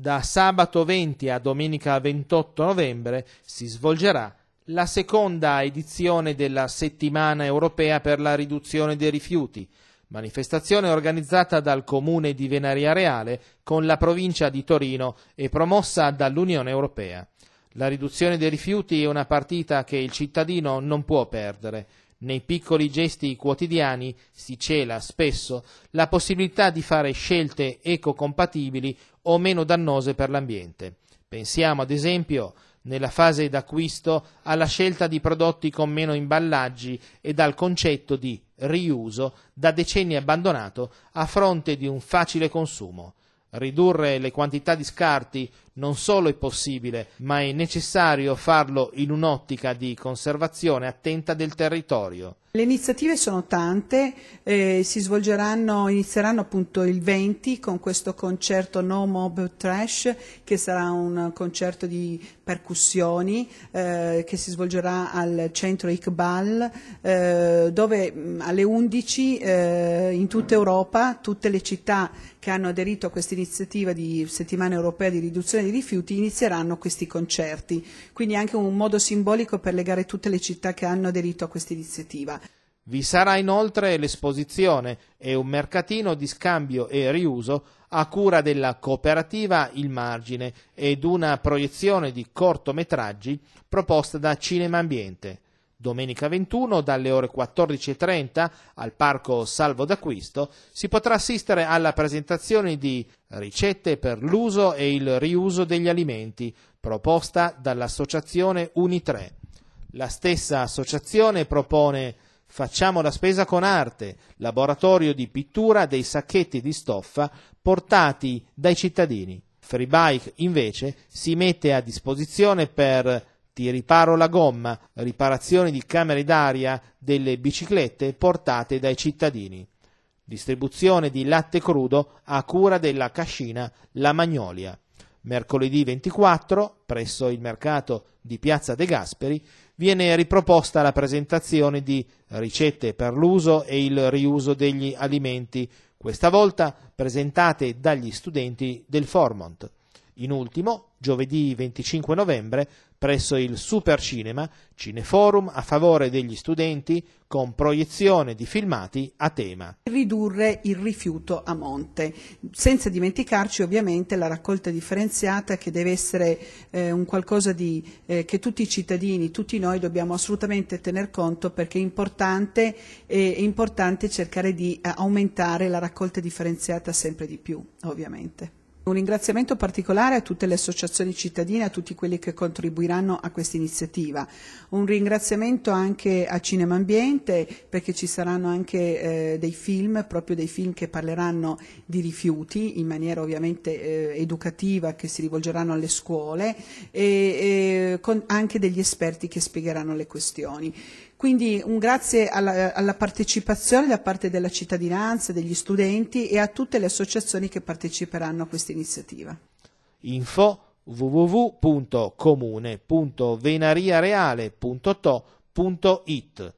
Da sabato 20 a domenica 28 novembre si svolgerà la seconda edizione della Settimana europea per la riduzione dei rifiuti, manifestazione organizzata dal comune di Venaria Reale con la provincia di Torino e promossa dall'Unione Europea. La riduzione dei rifiuti è una partita che il cittadino non può perdere. Nei piccoli gesti quotidiani si cela spesso la possibilità di fare scelte ecocompatibili o meno dannose per l'ambiente. Pensiamo ad esempio nella fase d'acquisto alla scelta di prodotti con meno imballaggi e dal concetto di riuso da decenni abbandonato a fronte di un facile consumo. Ridurre le quantità di scarti non solo è possibile, ma è necessario farlo in un'ottica di conservazione attenta del territorio. Le iniziative sono tante, eh, si svolgeranno, inizieranno appunto il 20 con questo concerto No Mob Trash che sarà un concerto di percussioni eh, che si svolgerà al centro Iqbal eh, dove mm, alle 11 eh, in tutta Europa tutte le città che hanno aderito a questa iniziativa di settimana europea di riduzione di rifiuti inizieranno questi concerti, quindi anche un modo simbolico per legare tutte le città che hanno aderito a questa iniziativa. Vi sarà inoltre l'esposizione e un mercatino di scambio e riuso a cura della cooperativa Il Margine ed una proiezione di cortometraggi proposta da Cinema Ambiente. Domenica 21 dalle ore 14.30 al Parco Salvo d'Acquisto si potrà assistere alla presentazione di Ricette per l'uso e il riuso degli alimenti proposta dall'associazione Unitre. La stessa associazione propone Facciamo la spesa con arte, laboratorio di pittura dei sacchetti di stoffa portati dai cittadini. Freebike invece si mette a disposizione per ti riparo la gomma, riparazione di camere d'aria delle biciclette portate dai cittadini. Distribuzione di latte crudo a cura della cascina La Magnolia. Mercoledì 24, presso il mercato di Piazza De Gasperi, viene riproposta la presentazione di ricette per l'uso e il riuso degli alimenti, questa volta presentate dagli studenti del Formont. In ultimo, giovedì 25 novembre, presso il Supercinema, Cineforum a favore degli studenti con proiezione di filmati a tema. Ridurre il rifiuto a monte, senza dimenticarci ovviamente la raccolta differenziata che deve essere eh, un qualcosa di, eh, che tutti i cittadini, tutti noi dobbiamo assolutamente tener conto perché è importante, eh, è importante cercare di eh, aumentare la raccolta differenziata sempre di più, ovviamente. Un ringraziamento particolare a tutte le associazioni cittadine, a tutti quelli che contribuiranno a questa iniziativa. Un ringraziamento anche a Cinema Ambiente perché ci saranno anche eh, dei film, proprio dei film che parleranno di rifiuti in maniera ovviamente eh, educativa che si rivolgeranno alle scuole e, e con anche degli esperti che spiegheranno le questioni. Quindi un grazie alla, alla partecipazione da parte della cittadinanza, degli studenti e a tutte le associazioni che parteciperanno a questa iniziativa. Info www.comune.venariareale.to.it